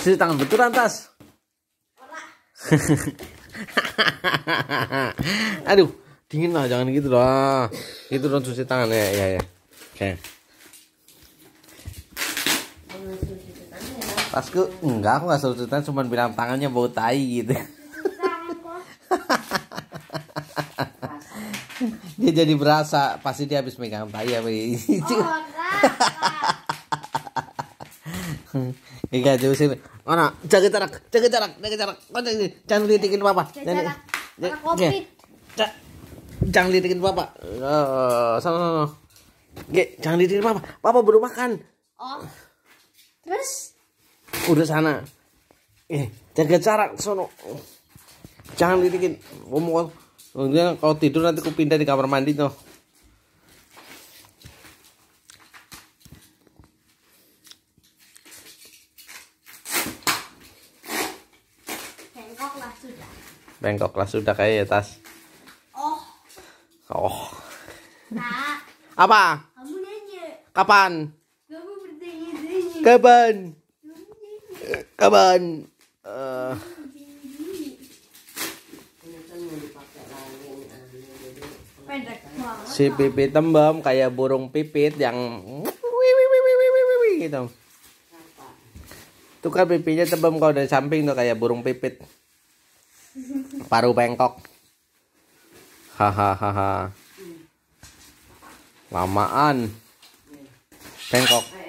Cuci tangan betul rantas. Aduh, dingin lah, jangan gitu lah. Itu dong cuci tangan ya, ya, ya. Oke. Pasku ke enggak, aku nggak suruh cuci tangan, cuma bilang tangannya bau tai gitu. dia jadi berasa pasti dia habis megang tai ya. Oh, Enggak jauh sini. Mana? Jaga jarak, jaga jarak, jaga jarak. Kau jangan jangan litikin papa. Jangan. Eh, jangan. Jangan litikin papa. sama sana sana. jangan litikin papa. Papa baru makan. Oh. Terus? Udah sana. Eh, jaga jarak sono. Jangan litikin. Ngomong. Kemudian kalau tidur nanti aku pindah di kamar mandi tuh. bengkoklah sudah bengkoklah sudah kayak ya tas oh oh nah, apa kamu nanya kapan kamu bertanya kapan kapan eh. si pipit tembem kayak burung pipit yang gitu. Tukar pipinya tembem kalau dari samping tuh kayak burung pipit paru bengkok hahaha lamaan bengkok